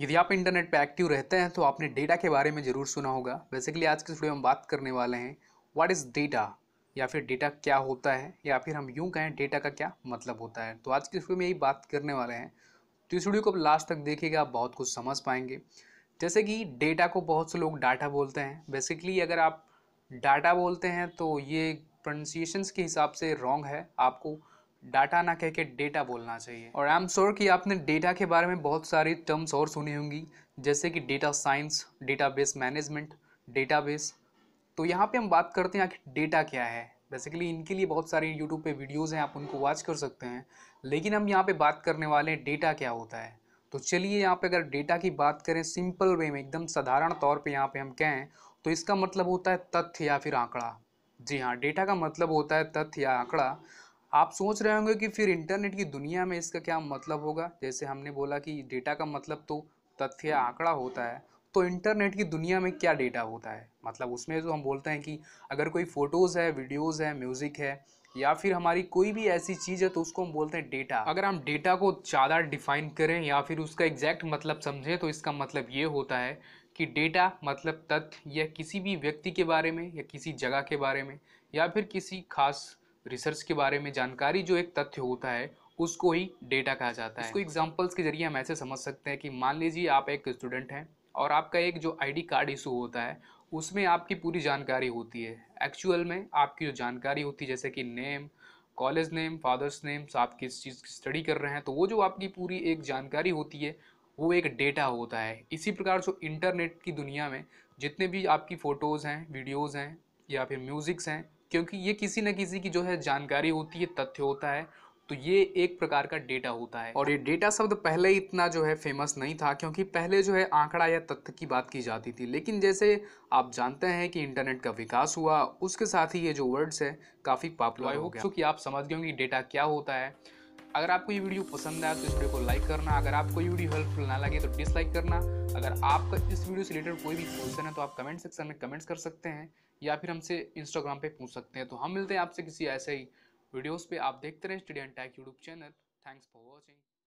यदि आप इंटरनेट पे एक्टिव रहते हैं तो आपने डेटा के बारे में ज़रूर सुना होगा बेसिकली आज के वीडियो में हम बात करने वाले हैं व्हाट इज़ डेटा या फिर डेटा क्या होता है या फिर हम यूँ कहें डेटा का क्या मतलब होता है तो आज के वीडियो में यही बात करने वाले हैं तो इस वीडियो को आप लास्ट तक देखिएगा आप बहुत कुछ समझ पाएंगे जैसे कि डेटा को बहुत से लोग डाटा बोलते हैं बेसिकली अगर आप डाटा बोलते हैं तो ये प्रोनसिएशन के हिसाब से रॉन्ग है आपको डाटा ना कह के डेटा बोलना चाहिए और आई एम श्योर कि आपने डेटा के बारे में बहुत सारी टर्म्स और सुनी होंगी जैसे कि data science base management base तो यहाँ पे हम बात करते हैं कि डेटा क्या है बेसिकली इनके लिए बहुत सारे यूट्यूब पे वीडियोस हैं आप उनको वॉच कर सकते हैं लेकिन हम यहाँ पे बात करने वाले हैं डेटा क्या होता है तो चलिए यहाँ पे अगर डेटा की बात करें सिंपल वे में एकदम साधारण तौर पे यहाँ पे हम कहें तो इसका मतलब होता है तथ्य या फिर आंकड़ा जी हाँ डेटा का मतलब होता है तथ्य या आंकड़ा आप सोच रहे होंगे कि फिर इंटरनेट की दुनिया में इसका क्या मतलब होगा जैसे हमने बोला कि डेटा का मतलब तो तथ्य आंकड़ा होता है तो इंटरनेट की दुनिया में क्या डेटा होता है मतलब उसमें जो हम बोलते हैं कि अगर कोई फ़ोटोज़ है वीडियोज़ है म्यूज़िक है या फिर हमारी कोई भी ऐसी चीज़ है तो उसको हम बोलते हैं डेटा अगर हम डेटा को ज़्यादा डिफाइन करें या फिर उसका एग्जैक्ट मतलब समझें तो इसका मतलब ये होता है कि डेटा मतलब तथ्य या किसी भी व्यक्ति के बारे में या किसी जगह के बारे में या फिर किसी खास रिसर्च के बारे में जानकारी जो एक तथ्य होता है उसको ही डेटा कहा जाता है इसको एग्जाम्पल्स के जरिए हम ऐसे समझ सकते हैं कि मान लीजिए आप एक स्टूडेंट हैं और आपका एक जो आईडी कार्ड इशू होता है उसमें आपकी पूरी जानकारी होती है एक्चुअल में आपकी जो जानकारी होती है जैसे कि name college name father's names आप किस चीज़ की स्टडी कर रहे हैं तो वो जो आपकी पूरी एक जानकारी होती है वो एक डेटा होता है इसी प्रकार जो इंटरनेट की दुनिया में जितने भी आपकी फ़ोटोज़ हैं वीडियोज़ हैं या फिर म्यूज़िक्स हैं क्योंकि ये किसी न किसी की जो है जानकारी होती है तथ्य होता है तो ये एक प्रकार का डेटा होता है और ये डेटा शब्द पहले इतना जो है फेमस नहीं था क्योंकि पहले जो है आंकड़ा या तथ्य की बात की जाती थी लेकिन जैसे आप जानते हैं कि इंटरनेट का विकास हुआ उसके साथ ही ये जो वर्ड्स है काफ़ी पॉपुलर हो गया क्योंकि तो आप समझ गए कि डेटा क्या होता है अगर आपको ये वीडियो पसंद आया तो इस वीडियो को लाइक करना अगर आपको ये वीडियो हेल्पफुल ना लगे तो डिसलाइक करना अगर आपका इस वीडियो से रिलेटेड कोई भी क्वेश्चन है तो आप कमेंट सेक्शन में कमेंट्स कर सकते हैं या फिर हमसे इंस्टाग्राम पे पूछ सकते हैं तो हम मिलते हैं आपसे किसी ऐसे ही वीडियोस पे आप देखते रहें study and tech YouTube channel thanks for watching